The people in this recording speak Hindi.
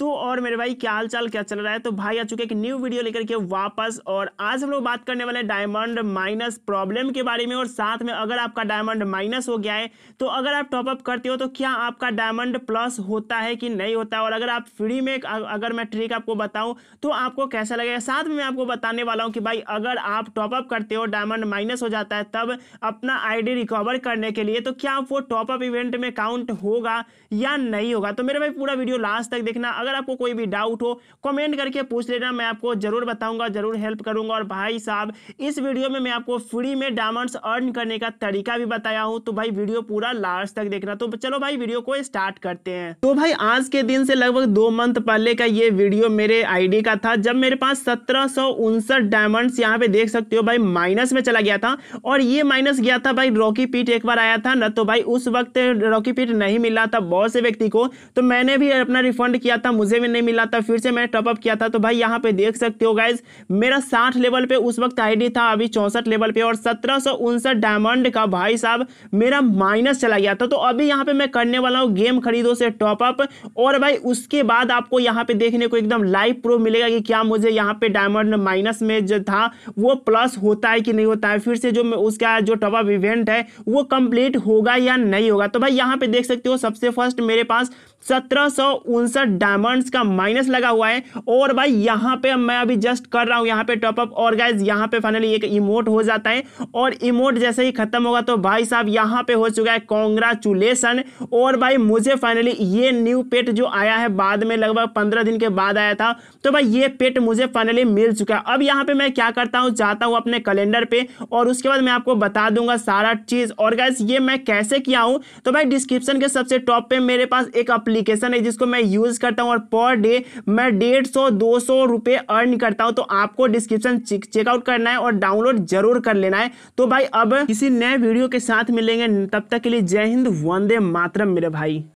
तो और मेरे भाई क्या हाल चाल क्या चल रहा है तो भाई आ चुके एक न्यू वीडियो लेकर के वापस और आज हम लोग बात करने वाले डायमंड माइनस प्रॉब्लम के बारे में और साथ में अगर आपका डायमंड माइनस हो गया है तो अगर आप टॉपअप करते हो तो क्या आपका डायमंड प्लस होता है कि नहीं होता और अगर आप फ्री में अगर मैं ट्रिक आपको बताऊँ तो आपको कैसा लगेगा साथ में मैं आपको बताने वाला हूँ कि भाई अगर आप टॉपअप करते हो डायमंड माइनस हो जाता है तब अपना आई रिकवर करने के लिए तो क्या वो टॉपअप इवेंट में काउंट होगा या नहीं होगा तो मेरे भाई पूरा वीडियो लास्ट तक देखना अगर अगर आपको कोई भी डाउट हो कमेंट करके पूछ लेना मैं आपको जरूर बताऊंगा जरूर हेल्प करूंगा और भाई साहब इस वीडियो में मैं आपको फ्री में डायमंड्स अर्न करने का तरीका भी बताया हूँ तो भाई वीडियो पूरा लास्ट तक देखना तो चलो भाई वीडियो को स्टार्ट करते हैं तो भाई आज के दिन से लगभग दो मंथ पहले का ये वीडियो मेरे आई का था जब मेरे पास सत्रह डायमंड्स यहाँ पे देख सकते हो भाई माइनस में चला गया था और ये माइनस गया था भाई रॉकी पीट एक बार आया था ना तो भाई उस वक्त रॉकी पीट नहीं मिला था बहुत से व्यक्ति को तो मैंने भी अपना रिफंड किया था मुझे भी नहीं मिला था फिर से मैंने टॉपअप किया था तो भाई यहाँ पे देख सकते हो गाइज मेरा साठ लेवल पे उस वक्त आईडी था अभी चौंसठ लेवल पे और सत्रह डायमंड का भाई साहब मेरा माइनस चला गया था तो अभी यहाँ पे मैं करने वाला हूँ गेम खरीदो से टॉपअप और भाई उसके बाद आपको यहाँ पे देखने को एकदम लाइव प्रूफ मिलेगा कि क्या मुझे यहाँ पे डायमंड माइनस में जो था वो प्लस होता है कि नहीं होता है फिर से जो उसका जो टॉपअप इवेंट है वो कंप्लीट होगा या नहीं होगा तो भाई यहाँ पे देख सकते हो सबसे फर्स्ट मेरे पास सत्रह डायमंड्स का माइनस लगा हुआ है और भाई यहाँ पे मैं अभी जस्ट कर रहा हूँ यहाँ पे टॉपअप और गाइज यहाँ पे फाइनली एक इमोट हो जाता है और इमोट जैसे ही खत्म होगा तो भाई साहब यहाँ पे हो चुका है कॉन्ग्रेचुलेसन और भाई मुझे फाइनली ये न्यू पेट जो आया है बाद में लगभग पंद्रह दिन के बाद आया था तो भाई ये पेट मुझे फाइनली मिल चुका है अब यहाँ पे मैं क्या करता हूँ जाता हूँ अपने कैलेंडर पे और उसके बाद मैं आपको बता दूंगा सारा चीज़ और गाइज ये मैं कैसे किया हूँ तो भाई डिस्क्रिप्शन के सबसे टॉप पे मेरे पास एक अपलोड एप्लीकेशन है जिसको मैं यूज करता हूँ और पर डे मैं डेढ़ सौ दो सौ रुपये अर्न करता हूँ तो आपको डिस्क्रिप्शन चेकआउट करना है और डाउनलोड जरूर कर लेना है तो भाई अब किसी नए वीडियो के साथ मिलेंगे तब तक के लिए जय हिंद वंदे मातरम मेरे भाई